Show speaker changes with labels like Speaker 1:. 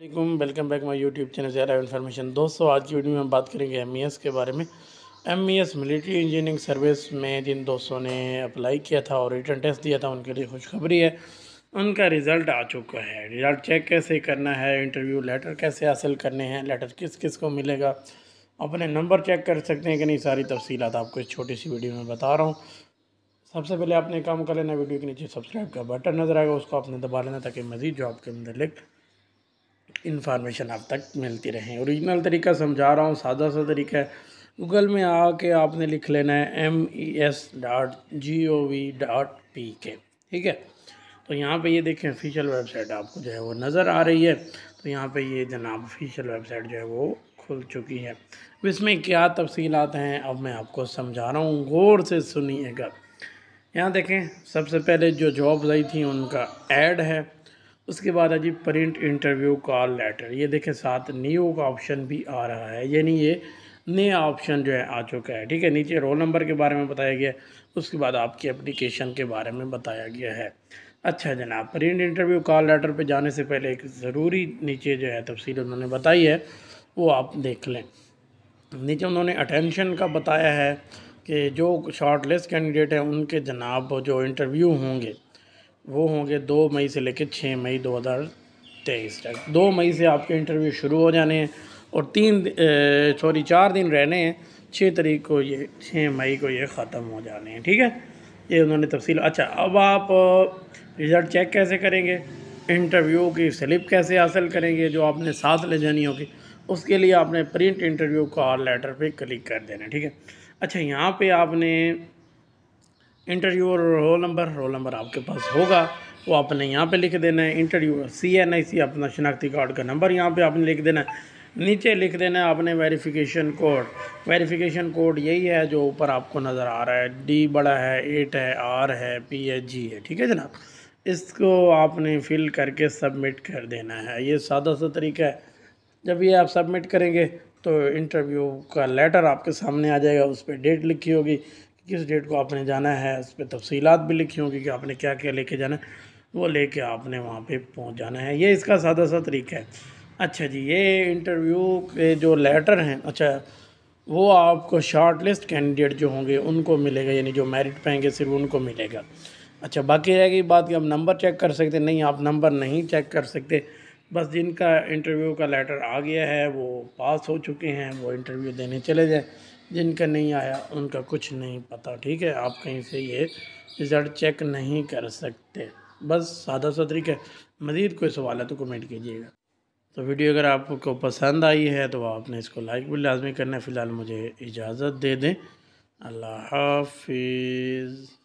Speaker 1: वालेकुम welcome back my YouTube channel ज़्यादा information दोस्तों आज की वीडियो में हम बात करेंगे एम e के बारे में एम मिलिट्री इंजीनियरिंग सर्विस में जिन दोस्तों ने अप्लाई किया था और रिटर्न टेस्ट दिया था उनके लिए खुशखबरी है उनका रिज़ल्ट आ चुका है रिज़ल्ट चेक कैसे करना है इंटरव्यू लेटर कैसे हासिल करने हैं लेटर किस किस को मिलेगा अपने नंबर चेक कर सकते हैं कि नहीं सारी तफसीत आपको इस छोटी सी वीडियो में बता रहा हूँ सबसे पहले आपने काम कर लेना वीडियो के नीचे सब्सक्राइब का बटन नज़र आएगा उसको आपने दबा लेना ताकि मज़ीद जॉब के अंदर इन्फॉर्मेशन आप तक मिलती रहे ओरिजिनल तरीका समझा रहा हूँ सादा सा तरीका है गूगल में आके आपने लिख लेना है M E S dot G O V dot P K ठीक है तो यहाँ पे ये देखें ऑफिशियल वेबसाइट आपको जो है वो नज़र आ रही है तो यहाँ पे ये जनाब ऑफिशियल वेबसाइट जो है वो खुल चुकी है इसमें क्या तफसीलात हैं अब मैं आपको समझा रहा हूँ गौर से सुनिएगा यहाँ देखें सबसे पहले जो जॉब आई थी उनका एड है उसके बाद है जी प्रिंट इंटरव्यू कॉल लेटर ये देखें साथ न्यू का ऑप्शन भी आ रहा है यानी ये नया ऑप्शन जो है आ चुका है ठीक है नीचे रोल नंबर के बारे में बताया गया उसके बाद आपकी एप्लीकेशन के बारे में बताया गया है अच्छा जनाब प्रिंट इंटरव्यू कॉल लेटर पे जाने से पहले एक ज़रूरी नीचे जो है तफसील उन्होंने बताई है वो आप देख लें नीचे उन्होंने अटेंशन का बताया है कि जो शॉर्ट लिस्ट कैंडिडेट हैं उनके जनाब जो इंटरव्यू होंगे वो होंगे दो मई से लेकर छः मई दो हज़ार तेईस तक दो मई से आपके इंटरव्यू शुरू हो जाने हैं और तीन सॉरी चार दिन रहने हैं छः तारीख को ये छः मई को ये ख़त्म हो जाने हैं ठीक है ये उन्होंने तफसील अच्छा अब आप रिज़ल्ट चेक कैसे करेंगे इंटरव्यू की स्लिप कैसे हासिल करेंगे जो आपने साथ ले जानी होगी उसके लिए आपने प्रिंट इंटरव्यू कॉल लेटर पे क्लिक कर देना ठीक है अच्छा यहाँ पे आपने इंटरव्यू और रोल नंबर रोल नंबर आपके पास होगा वो आपने यहाँ पे लिख देना है इंटरव्यू सी एन आई सी अपना शनाख्ती कार्ड का नंबर यहाँ पे आपने लिख देना है नीचे लिख देना है आपने वेरिफिकेशन कोड वेरिफिकेशन कोड यही है जो ऊपर आपको नज़र आ रहा है डी बड़ा है एट है आर है पी है जी है ठीक है जनाब इसको आपने फिल करके सबमिट कर देना है ये सादा सा तरीका है जब ये आप सबमिट करेंगे तो इंटरव्यू का लेटर आपके सामने आ जाएगा उस पर डेट लिखी होगी किस डेट को आपने जाना है उस पर तफसीत भी लिखी होंगी कि आपने क्या क्या लेके जाना है वो लेके आपने वहाँ पे पहुँच जाना है ये इसका सादा सा तरीका है अच्छा जी ये इंटरव्यू के जो लेटर हैं अच्छा वो आपको शॉर्ट लिस्ट कैंडिडेट जो होंगे उनको मिलेगा यानी जो मेरिट पाएंगे सिर्फ उनको मिलेगा अच्छा बाकी रहेगी बात कि आप नंबर चेक कर सकते नहीं आप नंबर नहीं चेक कर सकते बस जिनका इंटरव्यू का लेटर आ गया है वो पास हो चुके हैं वो इंटरव्यू देने चले जाए जिनका नहीं आया उनका कुछ नहीं पता ठीक है आप कहीं से ये रिज़ल्ट चेक नहीं कर सकते बस सादा सा तरीका मज़ीद कोई सवाल है तो कमेंट कीजिएगा तो वीडियो अगर आपको पसंद आई है तो आपने इसको लाइक भी लाजमी करना है फ़िलहाल मुझे इजाज़त दे दें अल्लाह हाफिज़